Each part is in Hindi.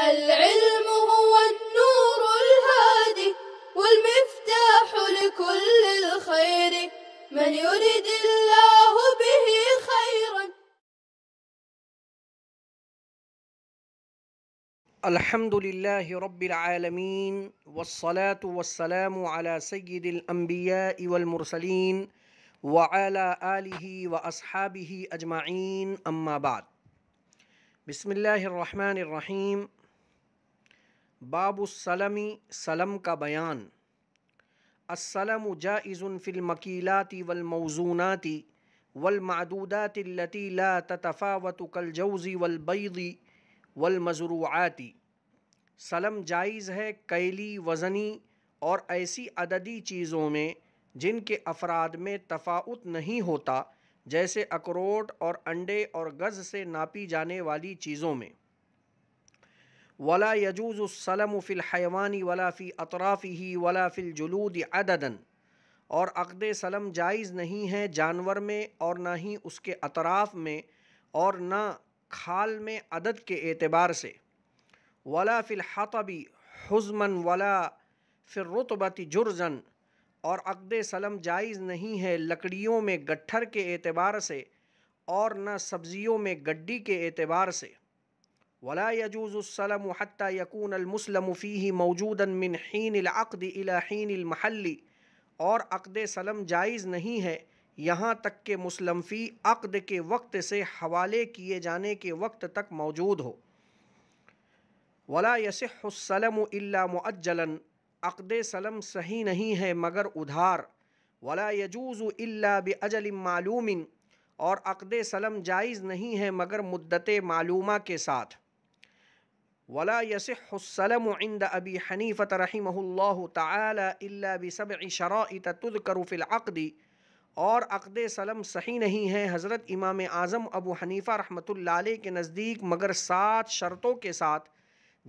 العلم هو النور الهادي والمفتاح لكل الخير من يريد الله به خيرا الحمد لله رب العالمين والصلاة والسلام على سيد الأنبياء والمرسلين وعلى آله وأصحابه أجمعين أما بعد بسم الله الرحمن الرحيم बाबुसलमी सलम का बयान असलम जाइज़ुन फ़िलमकीलाती वलमौजूनाती वलमदूदातिल्लती ला ततफ़ावत जौज़ी वलबैदी वलमज़रूआती सलम जायज़ है कैली वज़नी और ऐसी अददी चीज़ों में जिनके अफराद में तफाउत नहीं होता जैसे अखरोट और अंडे और गज़ से नापी जाने वाली चीज़ों में वला यजूज़लम फ़िल हैवानी वला फ़ी अतराफ़ी ही वला फ़िल जलूद अददन और अक़द सलम जायज़ नहीं है जानवर में और ना ही उसके अतराफ़ में और ना खाल में अदद के एतबार से वला फ़िल हज़मन वला फिर रुतबती जुर्जन और अक़द सलम जायज़ नहीं है लकड़ियों में गट्ठर के एतबार से और न सब्ज़ियों में गड्डी के एतबार से वला यजूज़ुलसलम हती यकून अलमसलम फ़ी मौजूदा मिन हीन अक़द इलाहीन महली और अक़द सलम जायज़ नहीं है यहाँ तक के मुसलम फ़ी अक़द के वक्त से हवाले किए जाने के वक्त तक मौजूद हो वला यसलम अल्लाज्जलन अक़द सलम सही नहीं है मगर उधार वला यजूज़ अल्ला बजल मालूमिन और अक़द सलम जायज़ नहीं है मगर मुद्दत मालूमा के साथ वला यसम इंद अबी हनीफ़त रहीमल्ला तसब शरात तुदकरुफ़िलअदी और अक़द सलम सही नहीं है हज़रत इमाम आज़म अबू हनीफ़ा रहमतुल्लाह के नज़दीक मगर सात शर्तों के साथ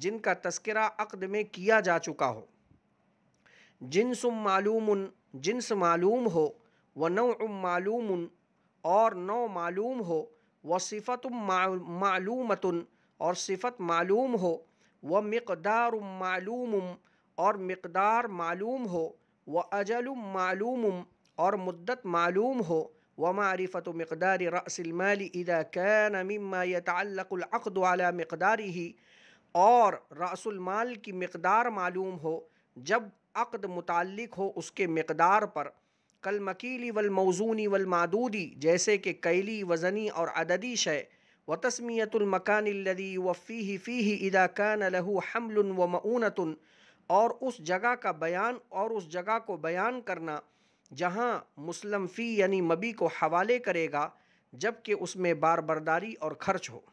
जिनका तस्करा अक़द में किया जा चुका हो जिन्स मालूम जिन्स मालूम हो व नौ मालूम और नौ मालूम हो व सिफ़त मालूमतन और सिफत मालूम हो व मकदार मालूम और मकदार मालूम हो व अजल मालूम और मुद्दत मालूम हो व मारिफत मकदार रसलमाल इदा कैन मकदारी ही और रसुलमाल की मकदार मालूम हो जब अक़द मतलक हो उसके मकदार पर कल मकीली वलमौजूनी वलमादूदी जैसे कि कैली वज़नी और अददी शय व तस्मीयतुलमकानदी वफ़ी फ़ी ही इदा कान लहू हमल व मऊनतन और उस जगह का बयान और उस जगह को बयान करना जहाँ मुस्लम फ़ी यानी मबी को हवाले करेगा जबकि उसमें बार बरदारी और खर्च हो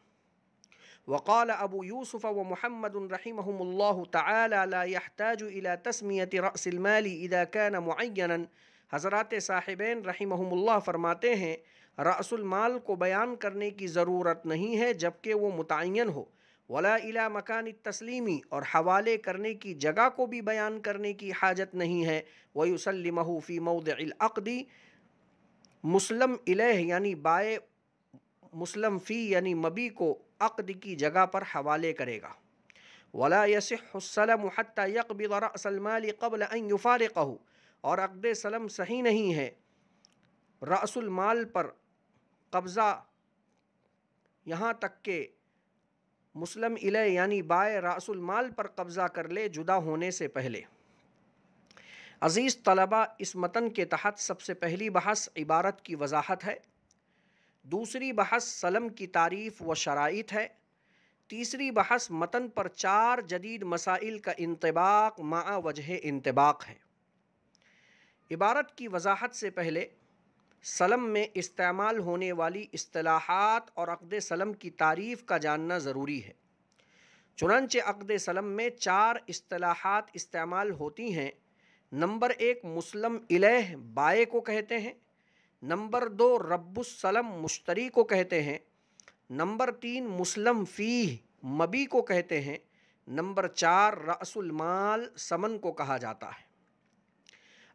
वक़ाल अबू यूसुफ़ व महमद रहीमल्ला तहताज इला तस्मीत रसलमाली इदा कैन मुन हज़रत साहिबैन रहीमल्ला फरमाते हैं रसलमाल को बयान करने की ज़रूरत नहीं है जबकि वो मुतन हो वला इला मकान तस्लीमी और हवाले करने की जगह को भी बयान करने की हाजत नहीं है वयुसलमहूफ़ी मऊदी मुस्लम इलेह यानी बाए मुस्लम फ़ी यानी मबी को अक़द की जगह पर हवाले करेगा वला यसलम हत्ता कबल कबल कहूँ और अक़द सलम सही नहीं है रसुलमाल पर कब्ज़ा यहाँ तक के मुस्लिम इले यानी बाय रासुल माल पर कब्ज़ा कर ले जुदा होने से पहले अज़ीज़ तलबा इस मतन के तहत सबसे पहली बहस इबारत की वजाहत है दूसरी बहस सलम की तारीफ़ व शराइत है तीसरी बहस मतन पर चार जदीद मसाइल का इंतबाक मा वजह इंतबाक है इबारत की वजाहत से पहले सलम में इस्तेमाल होने वाली असलाहत और अक़द सलम की तारीफ़ का जानना ज़रूरी है चुनंच अक़द सलम में चार असलाहत इस्तेमाल होती हैं नंबर एक मुस्लम इलेह बाए को कहते हैं नंबर दो रब्बुसलम मुश्तरी को कहते हैं नंबर तीन मुस्लम फ़ी मबी को कहते हैं नंबर चार रसुलमाल समन को कहा जाता है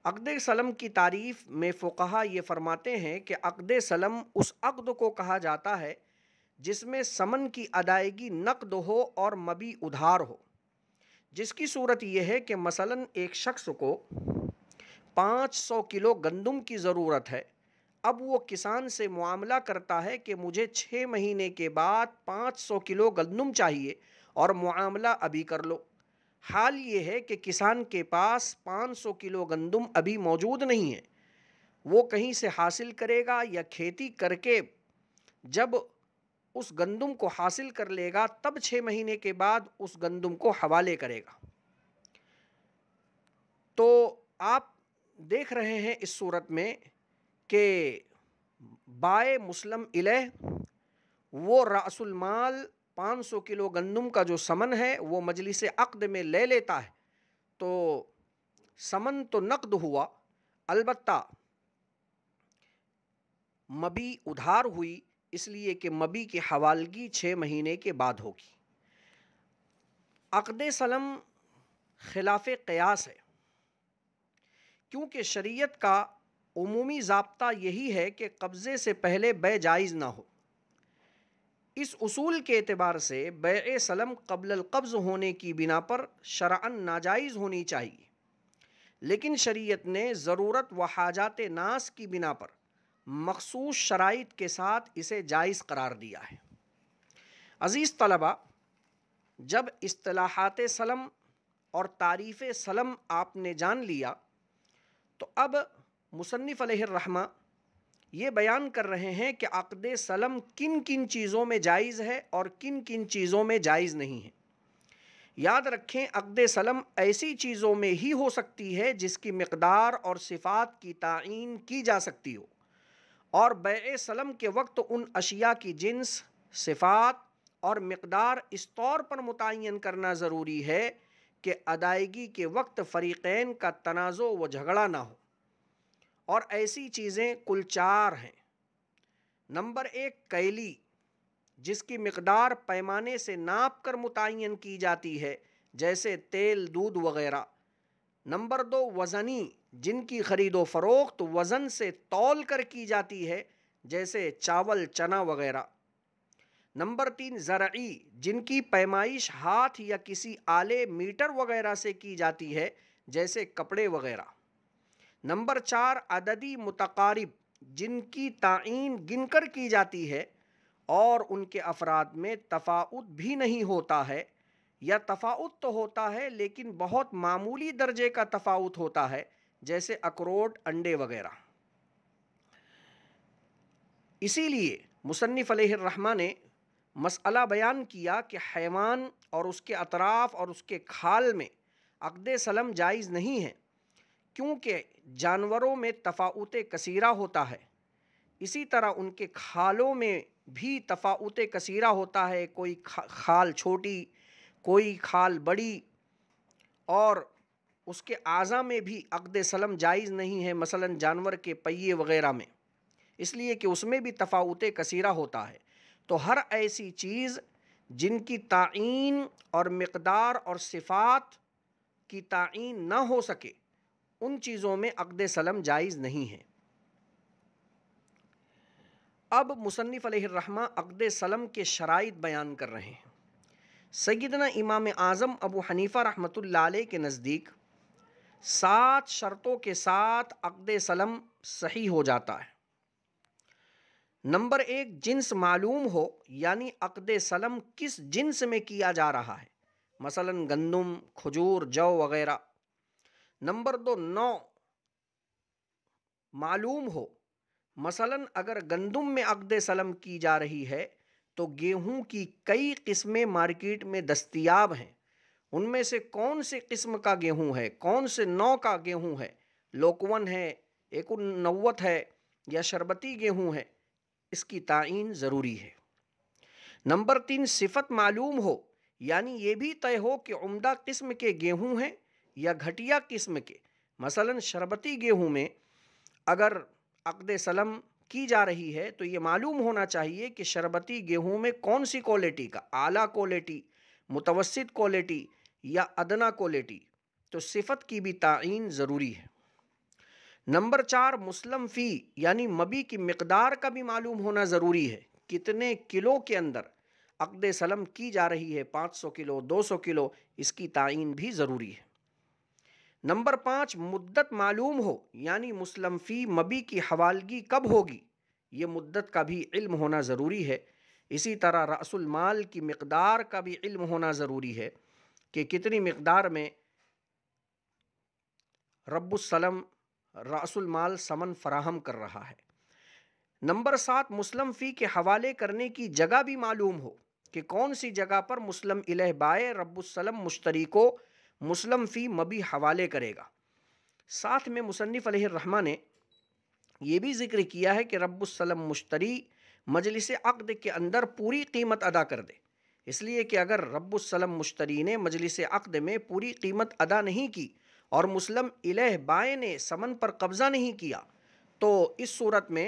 अक़द सलम की तारीफ़ में फ़ुकहा ये फ़रमाते हैं कि अक़द सलम उस अक़द को कहा जाता है जिसमें समन की अदायगी नकद हो और मबी उधार हो जिसकी सूरत यह है कि मसलन एक शख्स को 500 किलो गंदम की ज़रूरत है अब वो किसान से मामला करता है कि मुझे छः महीने के बाद 500 किलो गंदम चाहिए और मामला अभी कर लो हाल ये है कि किसान के पास 500 किलो गंदम अभी मौजूद नहीं है वो कहीं से हासिल करेगा या खेती करके जब उस गंदम को हासिल कर लेगा तब छः महीने के बाद उस गंदम को हवाले करेगा तो आप देख रहे हैं इस सूरत में कि बाय मुस्लिम इले वो रसुलमाल 500 किलो गंदम का जो समन है वो मजलिस अक़द में ले लेता है तो समन तो नकद हुआ अलबत् मबी उधार हुई इसलिए कि मबी की हवालगी छः महीने के बाद होगी अक़द सलम खिलाफ क़यास है क्योंकि शरीयत का उमूमी जबता यही है कि कब्ज़े से पहले बे जायज़ ना हो इस उसूल के अतबार से बेसलम कबल कब्ज़ होने की बिना पर शरा नाजायज़ होनी चाहिए लेकिन शरीयत ने ज़रूरत व हाजात नास की बिना पर मखसूस शराइ के साथ इसे जायज़ करार दिया है अज़ीज़ तलबा जब असलाहत सलम और तारीफ़ सलम आपने जान लिया तो अब मुसनफ़ रहमा ये बयान कर रहे हैं कि अक़द सलम किन किन चीज़ों में जायज़ है और किन किन चीज़ों में जायज़ नहीं है याद रखें अक़द सलम ऐसी चीज़ों में ही हो सकती है जिसकी मकदार और सिफात की तयन की जा सकती हो और बलम सलम के वक्त उन अशिया की जिन्स सिफात और मकदार इस तौर पर मुतन करना ज़रूरी है कि अदायगी के वक्त फ़रीक़ैन का तनाज़ व झगड़ा ना हो और ऐसी चीज़ें कुल चार हैं नंबर एक कैली जिसकी मकदार पैमाने से नाप कर मुतन की जाती है जैसे तेल दूध वगैरह नंबर दो वज़नी जिनकी ख़रीदो फ़रोख्त वज़न से तोल कर की जाती है जैसे चावल चना वगैरह नंबर तीन ज़रई जिनकी पैमाइश हाथ या किसी आले मीटर वगैरह से की जाती है जैसे कपड़े वगैरह नंबर चार अददी मतकारब जिनकी तयन गिन कर की जाती है और उनके अफराद में तफाउत भी नहीं होता है या तफाउत तो होता है लेकिन बहुत मामूली दर्जे का तफाउत होता है जैसे अखरोट अंडे वगैरह इसीलिए मुसनफ़ रहमा ने मसला बयान किया कि हैवान और उसके अतराफ़ और उसके खाल में अकद सलम जायज़ नहीं है क्योंकि जानवरों में तफाउत कसीरा होता है इसी तरह उनके खालों में भी तफाउत कसीरा होता है कोई खाल छोटी कोई खाल बड़ी और उसके आज़ा में भी अक़द सलम जायज़ नहीं है मसलन जानवर के पहिए वगैरह में इसलिए कि उसमें भी तफाउत कसीरा होता है तो हर ऐसी चीज़ जिनकी तयन और मकदार और सिफ़ात की तयन ना हो सके उन चीज़ों में अक़द सलम जायज़ नहीं है अब मुसनफ़ रहमा अक़द सलम के शराइ बयान कर रहे हैं सैदना इमाम आज़म अबू हनीफ़ा रहमत अलैह के नज़दीक सात शर्तों के साथ अक़द सलम सही हो जाता है नंबर एक जिन्स मालूम हो यानी अक़द सलम किस जिन्स में किया जा रहा है मसलन गंदम खजूर जौ वगैरह नंबर दो नौ मालूम हो मसलन अगर गंदम में अकद सलम की जा रही है तो गेहूं की कई किस्में मार्केट में दस्तियाब हैं उनमें से कौन से किस्म का गेहूं है कौन से नौ का गेहूं है लोकवन है एक नौत है या शरबती गेहूं है इसकी तयन ज़रूरी है नंबर तीन सिफत मालूम हो यानी ये भी तय हो कि उम्दा किस्म के गेहूं हैं या घटिया किस्म के मसलन शरबती गेहूँ में अगर अकद सलम की जा रही है तो ये मालूम होना चाहिए कि शरबती गेहूँ में कौन सी क्वालिटी का आला क्वालिटी मुतवसत क्वालिटी या अदना क्वालिटी तो सिफत की भी तयन ज़रूरी है नंबर चार मुस्लम फ़ी यानी मबी की मकदार का भी मालूम होना ज़रूरी है कितने किलो के अंदर अकद सलम की जा रही है 500 किलो 200 किलो इसकी तयन भी ज़रूरी है नंबर पाँच मुद्दत मालूम हो यानी मुस्लम फ़ी मबी की हवालगी कब होगी ये मुद्दत का भी इल्म होना ज़रूरी है इसी तरह रसुल माल की मकदार का भी इल्म होना ज़रूरी है कि कितनी मकदार में रब्बुलसलम रसुल माल समन फराहम कर रहा है नंबर सात मुस्लिम फ़ी के हवाले करने की जगह भी मालूम हो कि कौन सी जगह पर मुस्लिम इलह बाय मुश्तरी को मुस्लम फ़ी मबी हवाले करेगा साथ में मुसनफ़ रहमा ने यह भी जिक्र किया है कि रब्बुलसलम मुश्तरी मजलिस अक़द के अंदर पूरी कीमत अदा कर दे इसलिए कि अगर रब्बुलसलम मुश्तरी ने मजलिस अक़द में पूरी कीमत अदा नहीं की और मुस्लिम इलेह बाय ने समन पर कब्ज़ा नहीं किया तो इस सूरत में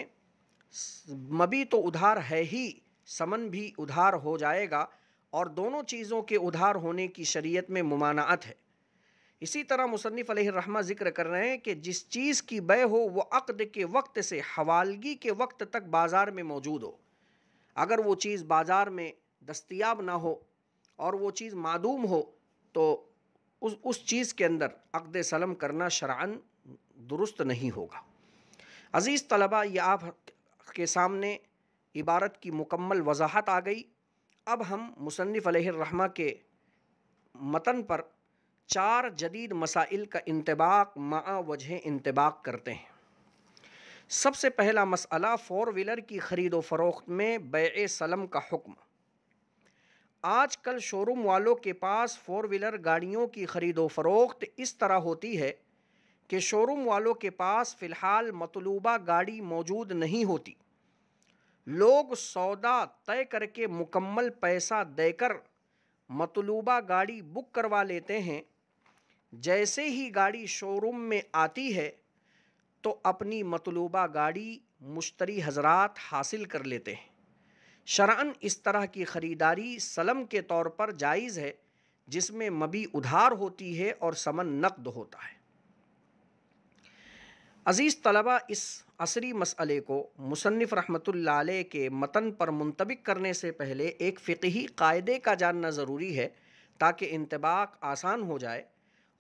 मबी तो उधार है ही समन भी उधार हो जाएगा और दोनों चीज़ों के उधार होने की शरीयत में ममानात है इसी तरह मुसनफ़ रहमा ज़िक्र कर रहे हैं कि जिस चीज़ की बय हो वो अक़द के वक्त से हवालगी के वक्त तक बाज़ार में मौजूद हो अगर वो चीज़ बाज़ार में दस्तियाब ना हो और वो चीज़ मादूम हो तो उस उस चीज़ के अंदर अक़द सलम करना शरान दुरुस्त नहीं होगा अज़ीज़ तलबा यह आप के सामने इबारत की मुकम्मल वजाहत आ गई अब हम मुसनफ़ रहमा के मतन पर चार जदीद मसाइल का इंतबाक मा वजह इंतबाक करते हैं सबसे पहला मसला फ़ोर व्हीलर की ख़रीद फरोख्त में बे सलम का हुक्म आज कल शोरूम वालों के पास फ़ोर व्हीलर गाड़ियों की ख़रीद फरोख्त इस तरह होती है कि शोरूम वालों के पास फ़िलहाल मतलूबा गाड़ी मौजूद नहीं होती लोग सौदा तय करके मुकम्मल पैसा देकर मतलूबा गाड़ी बुक करवा लेते हैं जैसे ही गाड़ी शोरूम में आती है तो अपनी मतलूबा गाड़ी मुश्तरी हजरात हासिल कर लेते हैं शरान इस तरह की ख़रीदारी सलम के तौर पर जायज़ है जिसमें मबी उधार होती है और समन नकद होता है अज़ीज़ तलबा इस असरी मसले को मुसनफ़ रहमत अलैह के मतन पर मुंतबिक करने से पहले एक फ़िकही कायदे का जानना ज़रूरी है ताकि इंतबाक आसान हो जाए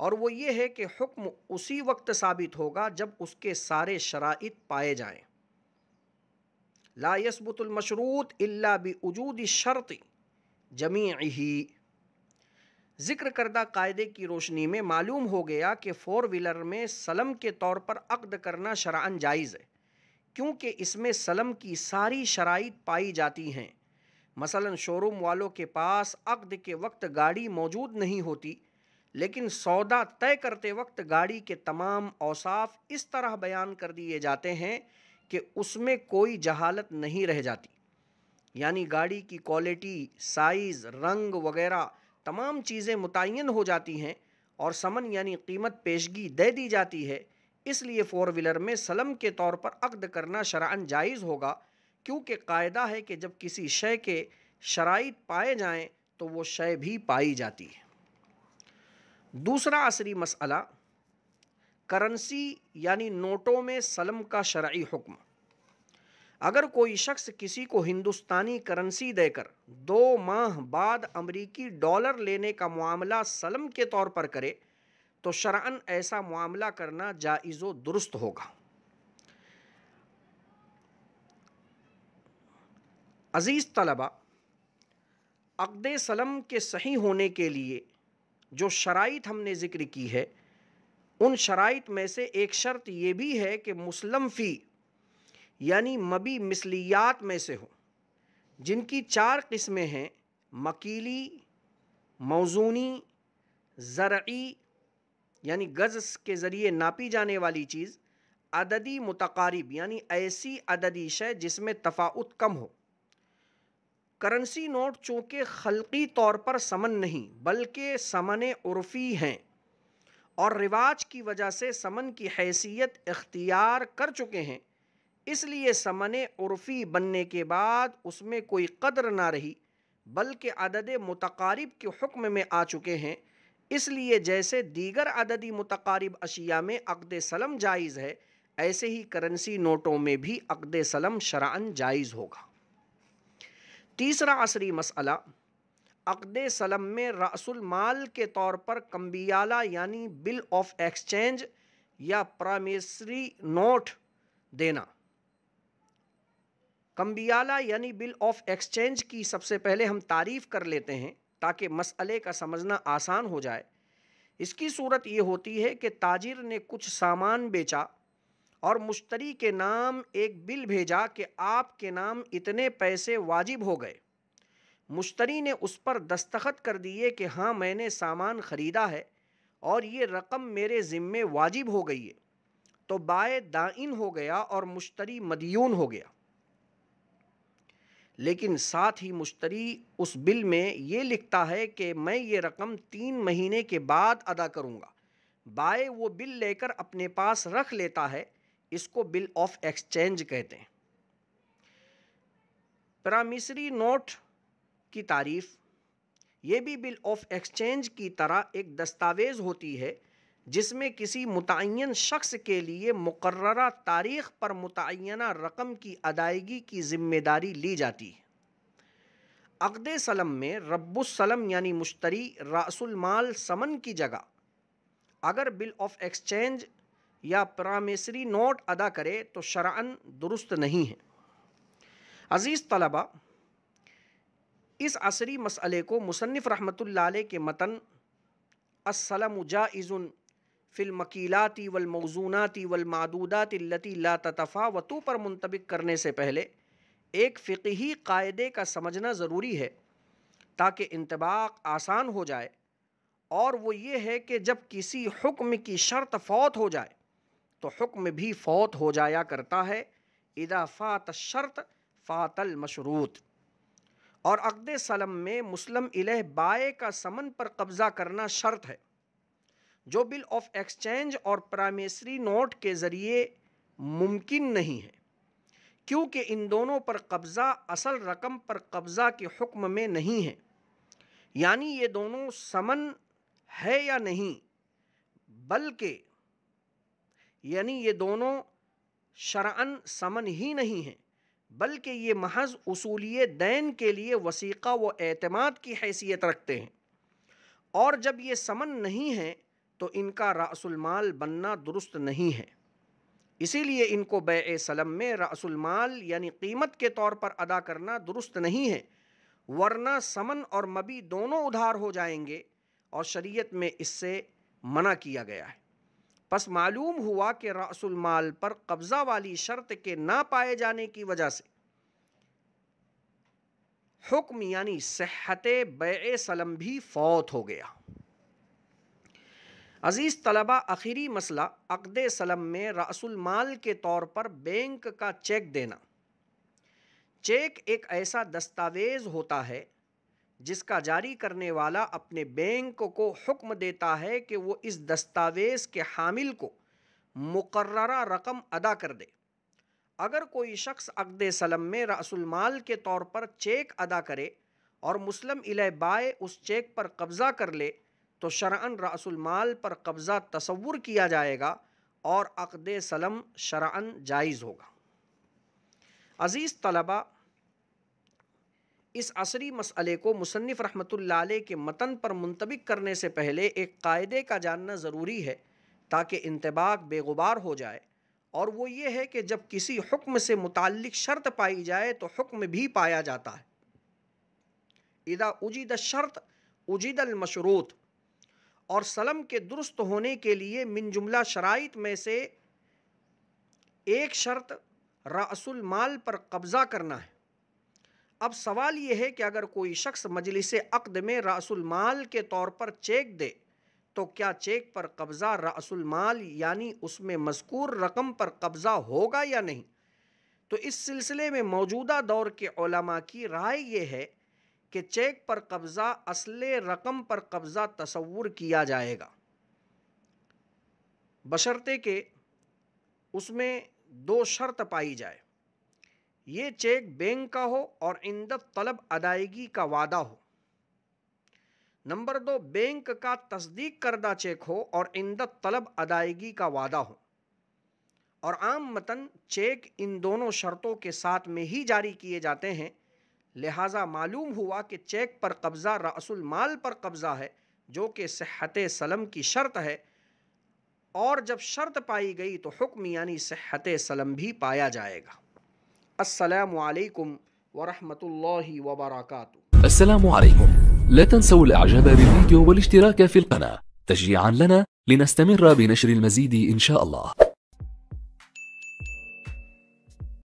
और वो ये है कि हुक्म उसी वक्त साबित होगा जब उसके सारे शराइत पाए जाएँ ला इल्ला बी वजूद शर्त जमी ही ज़िक्र करदा कायदे की रोशनी में मालूम हो गया कि फ़ोर व्हीलर में सलम के तौर पर अक़द करना शरा जायज़ है क्योंकि इसमें सलम की सारी शराइ पाई जाती हैं मसलन शोरूम वालों के पास अक़द के वक्त गाड़ी मौजूद नहीं होती लेकिन सौदा तय करते वक्त गाड़ी के तमाम औसाफ इस तरह बयान कर दिए जाते हैं कि उसमें कोई जहालत नहीं रह जाती यानी गाड़ी की क्वालिटी साइज़ रंग वगैरह तमाम चीज़ें मुतन हो जाती हैं और समन यानी कीमत पेशगी दे दी जाती है इसलिए फ़ोर व्हीलर में सलम के तौर पर अकद करना शरान जायज़ होगा क्योंकि कायदा है कि जब किसी शय के शराइ पाए जाएँ तो वो शय भी पाई जाती है दूसरा असरी मसला करेंसी यानी नोटों में सलम का शरा हुक्म अगर कोई शख्स किसी को हिंदुस्तानी करेंसी देकर दो माह बाद अमरीकी डॉलर लेने का मामला सलम के तौर पर करे तो शरान ऐसा मामला करना जायजो दुरुस्त होगा अज़ीज़ तलबा अक़द सलम के सही होने के लिए जो शराइत हमने ज़िक्र की है उन शराइत में से एक शर्त ये भी है कि मुस्लम फ़ी यानी मबी मिसलियात में से हो जिनकी चार किस्में हैं मकीली मौजूनी ज़रई यानी गज़ के ज़रिए नापी जाने वाली चीज़ अददी मुतकारीब यानी ऐसी अददी शय जिसमें तफाउत कम हो करेंसी नोट चूँकि खलकी तौर पर समन नहीं बल्कि समन उर्फ़ी हैं और रिवाज की वजह से समन की हैसियत इख्तियार कर चुके हैं इसलिए समन उर्फ़ी बनने के बाद उसमें कोई कदर ना रही बल्कि अदद मतकारब के हुक्म में आ चुके हैं इसलिए जैसे दीगर अददी मतकारब अशिया में अकद सलम जायज़ है ऐसे ही करेंसी नोटों में भी अकद सलम शरान जायज़ होगा तीसरा असरी मसला अक़द सलम में माल के तौर पर कम्बियाला यानी बिल ऑफ एक्सचेंज या प्रामेसरी नोट देना कम्बियाला यानी बिल ऑफ एक्सचेंज की सबसे पहले हम तारीफ़ कर लेते हैं ताकि मसले का समझना आसान हो जाए इसकी सूरत ये होती है कि ताजिर ने कुछ सामान बेचा और मुश्तरी के नाम एक बिल भेजा कि आपके नाम इतने पैसे वाजिब हो गए मुश्तरी ने उस पर दस्तखत कर दिए कि हाँ मैंने सामान ख़रीदा है और ये रकम मेरे ज़िम्मे वाजिब हो गई है तो बाय दाइन हो गया और मुश्तरी मदयून हो गया लेकिन साथ ही मुश्तरी उस बिल में ये लिखता है कि मैं ये रकम तीन महीने के बाद अदा करूँगा बाय वो बिल लेकर अपने पास रख लेता है इसको बिल ऑफ एक्सचेंज कहते हैं प्रामिसरी नोट की तारीफ ये भी बिल ऑफ एक्सचेंज की तरह एक दस्तावेज़ होती है जिसमें किसी मुतन शख्स के लिए मुकर तारीख पर मुतन रकम की अदायगी की ज़िम्मेदारी ली जाती है अकद सलम में रब्बुसलम यानी मुश्तरी रसुलमाल समन की जगह अगर बिल ऑफ एक्सचेंज या प्रामेसरी नोट अदा करे तो शरान दुरुस्त नहीं है अज़ीज़ तलबा इस असरी मसले को मुसनफ़ रहमत के मतन असलम जाइज़ुन फ़िल्मकीलाती वलमौजूनाती वलमादूदात लती ला पर मुंतबिक करने से पहले एक फ़िकी कायदे का समझना ज़रूरी है ताकि इंतबाक आसान हो जाए और वो ये है कि जब किसी हुक्म की शर्त फौत हो जाए तो हुक्म भी फौत हो जाया करता है इदा फ़ात शर्त फ़ातल मशरूत और अकद सलम में मुस्लिम इलह बाए का समन पर कब्ज़ा करना शर्त है जो बिल ऑफ एक्सचेंज और प्रामेसरी नोट के ज़रिए मुमकिन नहीं है क्योंकि इन दोनों पर कब्ज़ा असल रकम पर कब्ज़ा के हुक्म में नहीं है यानी ये दोनों समन है या नहीं बल्कि यानी ये दोनों शरअन समन ही नहीं हैं बल्कि ये महज उसूलिय दैन के लिए वसीक़ा व अतमाद की हैसियत रखते हैं और जब ये समन नहीं है तो इनका रसुलमाल बनना दुरुस्त नहीं है इसीलिए इनको बै सलम में रसुलमाल यानी कीमत के तौर पर अदा करना दुरुस्त नहीं है वरना समन और मबी दोनों उधार हो जाएंगे और शरीयत में इससे मना किया गया है बस मालूम हुआ कि माल पर कब्ज़ा वाली शर्त के ना पाए जाने की वजह से हुक्म यानी सेहत बे सलम भी फौत हो गया अज़ीज़ तलबा आखिरी मसला अकद सलम में माल के तौर पर बैंक का चेक देना चेक एक ऐसा दस्तावेज़ होता है जिसका जारी करने वाला अपने बैंक को हुक्म देता है कि वो इस दस्तावेज़ के हामिल को मुकर्रा रकम अदा कर दे अगर कोई शख्स अकद सलम में रसुलमाल के तौर पर चेक अदा करे और मुस्लिम इले बाय उस चेक पर कब्ज़ा कर ले तो शरा रसुलमाल पर कब्ज़ा तस्वुर किया जाएगा और अकद सलम शरा जायज़ होगा अज़ीज़ तलबा इस असरी मसले को मुसनफ़ रहमत के मतन पर मुंतबिक करने से पहले एक कायदे का जानना ज़रूरी है ताकि इंतबाक बेगुबार हो जाए और वो ये है कि जब किसी हुक्म से मुतल शर्त पाई जाए तो हुक्म भी पाया जाता है इदा उजिद शर्त उजिद और सलम के दुरुस्त होने के लिए मिन जुमला शराइत में से एक शर्त रसुलमाल पर कब्ज़ा करना है अब सवाल ये है कि अगर कोई शख्स मजलिस अक़द में रसुलमाल के तौर पर चेक दे तो क्या चेक पर कब्ज़ा रसुलमाल यानी उसमें मजकूर रकम पर कब्ज़ा होगा या नहीं तो इस सिलसिले में मौजूदा दौर के ओलमा की राय यह है कि चेक पर कब्ज़ा असल रकम पर कब्ज़ा तस्वूर किया जाएगा बशर्ते के उसमें दो शर्त पाई जाए ये चेक बैंक का हो और इंद तलब अदायगी का वादा हो नंबर दो बैंक का तस्दीक करदा चेक हो और इंद तलब अदायगी का वादा हो और आम मतन चेक इन दोनों शर्तों के साथ में ही जारी किए जाते हैं लिहाजा मालूम हुआ कि चेक पर कब्ज़ा रसुल माल पर कब्ज़ा है जो कि सेहत सलम की शर्त है और जब शर्त पाई गई तो हुक्म यानी सेहत सलम भी पाया जाएगा السلام عليكم ورحمة الله وبركاته السلام عليكم لا تنسوا الإعجاب بالفيديو والاشتراك في القناة تشجيعا لنا لنستمر بنشر المزيد إن شاء الله